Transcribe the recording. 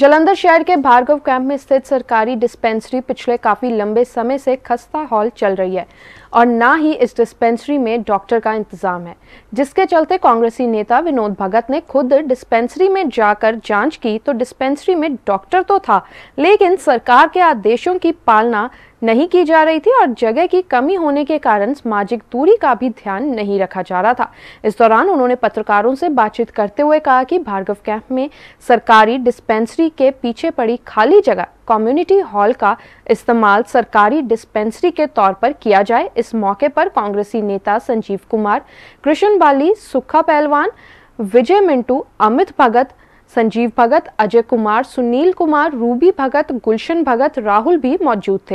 जलंधर शहर के भार्गव कैंप में स्थित सरकारी डिस्पेंसरी पिछले काफी लंबे समय से खस्ता हॉल चल रही है और ना ही इस डिस्पेंसरी में डॉक्टर का इंतजाम है जिसके चलते कांग्रेसी नेता विनोद भगत ने खुद डिस्पेंसरी में जाकर जांच की तो डिस्पेंसरी में डॉक्टर तो था लेकिन सरकार के आदेशों की पालना नहीं की जा रही थी और जगह की कमी होने के कारण सामाजिक दूरी का भी ध्यान नहीं रखा जा रहा था इस दौरान उन्होंने पत्रकारों से बातचीत करते हुए कहा कि भार्गव कैंप में सरकारी डिस्पेंसरी के पीछे पड़ी खाली जगह कम्युनिटी हॉल का इस्तेमाल सरकारी डिस्पेंसरी के तौर पर किया जाए इस मौके पर कांग्रेसी नेता संजीव कुमार कृष्ण बाली सुखा पहलवान विजय मिंटू अमित भगत संजीव भगत अजय कुमार सुनील कुमार रूबी भगत गुलशन भगत राहुल भी मौजूद थे